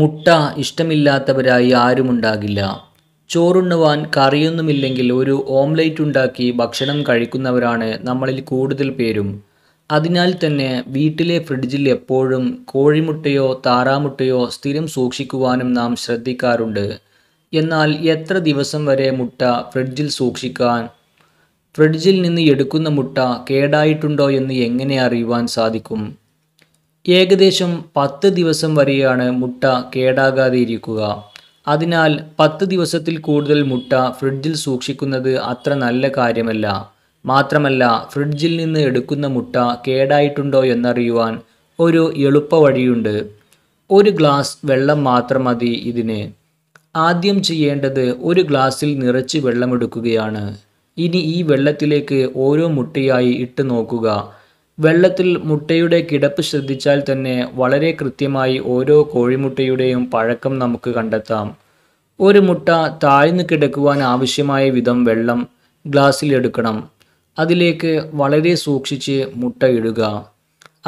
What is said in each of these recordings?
മുട്ട ഇഷ്ടമില്ലാത്തവരായി ആരുമുണ്ടാകില്ല ചോറുണ്ണുവാൻ കറിയൊന്നുമില്ലെങ്കിൽ ഒരു ഓംലേറ്റ് ഉണ്ടാക്കി ഭക്ഷണം കഴിക്കുന്നവരാണ് നമ്മളിൽ കൂടുതൽ പേരും അതിനാൽ തന്നെ വീട്ടിലെ ഫ്രിഡ്ജിൽ എപ്പോഴും കോഴിമുട്ടയോ താറാമുട്ടയോ സ്ഥിരം സൂക്ഷിക്കുവാനും നാം ശ്രദ്ധിക്കാറുണ്ട് എന്നാൽ എത്ര ദിവസം വരെ മുട്ട ഫ്രിഡ്ജിൽ സൂക്ഷിക്കാൻ ഫ്രിഡ്ജിൽ നിന്ന് എടുക്കുന്ന മുട്ട കേടായിട്ടുണ്ടോ എന്ന് എങ്ങനെ അറിയുവാൻ സാധിക്കും ഏകദേശം പത്ത് ദിവസം വരെയാണ് മുട്ട കേടാകാതെ ഇരിക്കുക അതിനാൽ പത്ത് ദിവസത്തിൽ കൂടുതൽ മുട്ട ഫ്രിഡ്ജിൽ സൂക്ഷിക്കുന്നത് അത്ര നല്ല കാര്യമല്ല മാത്രമല്ല ഫ്രിഡ്ജിൽ നിന്ന് എടുക്കുന്ന മുട്ട കേടായിട്ടുണ്ടോ എന്നറിയുവാൻ ഒരു എളുപ്പ വഴിയുണ്ട് ഒരു ഗ്ലാസ് വെള്ളം മാത്രം മതി ഇതിന് ആദ്യം ചെയ്യേണ്ടത് ഒരു ഗ്ലാസ്സിൽ നിറച്ച് വെള്ളമെടുക്കുകയാണ് ഇനി ഈ വെള്ളത്തിലേക്ക് ഓരോ മുട്ടയായി ഇട്ട് നോക്കുക വെള്ളത്തിൽ മുട്ടയുടെ കിടപ്പ് ശ്രദ്ധിച്ചാൽ തന്നെ വളരെ കൃത്യമായി ഓരോ കോഴിമുട്ടയുടെയും പഴക്കം നമുക്ക് കണ്ടെത്താം ഒരു മുട്ട താഴ്ന്നു കിടക്കുവാൻ ആവശ്യമായ വിധം വെള്ളം ഗ്ലാസ്സിൽ എടുക്കണം അതിലേക്ക് വളരെ സൂക്ഷിച്ച് മുട്ട ഇടുക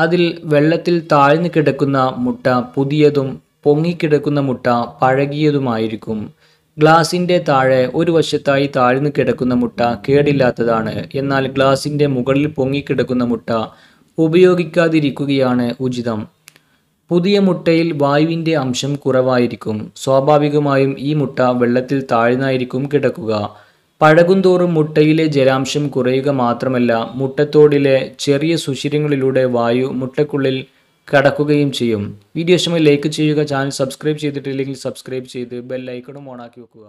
അതിൽ വെള്ളത്തിൽ താഴ്ന്നു കിടക്കുന്ന മുട്ട പുതിയതും പൊങ്ങിക്കിടക്കുന്ന മുട്ട പഴകിയതുമായിരിക്കും ഗ്ലാസിൻ്റെ താഴെ ഒരു വശത്തായി താഴ്ന്നു കിടക്കുന്ന മുട്ട കേടില്ലാത്തതാണ് എന്നാൽ ഗ്ലാസിൻ്റെ മുകളിൽ പൊങ്ങിക്കിടക്കുന്ന മുട്ട ഉപയോഗിക്കാതിരിക്കുകയാണ് ഉചിതം പുതിയ മുട്ടയിൽ വായുവിൻ്റെ അംശം കുറവായിരിക്കും സ്വാഭാവികമായും ഈ മുട്ട വെള്ളത്തിൽ താഴ്ന്നായിരിക്കും കിടക്കുക പഴകുന്തോറും മുട്ടയിലെ ജലാംശം കുറയുക മാത്രമല്ല മുട്ടത്തോടിലെ ചെറിയ സുഷിരങ്ങളിലൂടെ വായു മുട്ടക്കുള്ളിൽ കടക്കുകയും ചെയ്യും വീഡിയോ ഇഷ്ടമായി ലൈക്ക് ചെയ്യുക ചാനൽ സബ്സ്ക്രൈബ് ചെയ്തിട്ടില്ലെങ്കിൽ സബ്സ്ക്രൈബ് ചെയ്ത് ബെല്ലൈക്കണും ഓണാക്കി വെക്കുക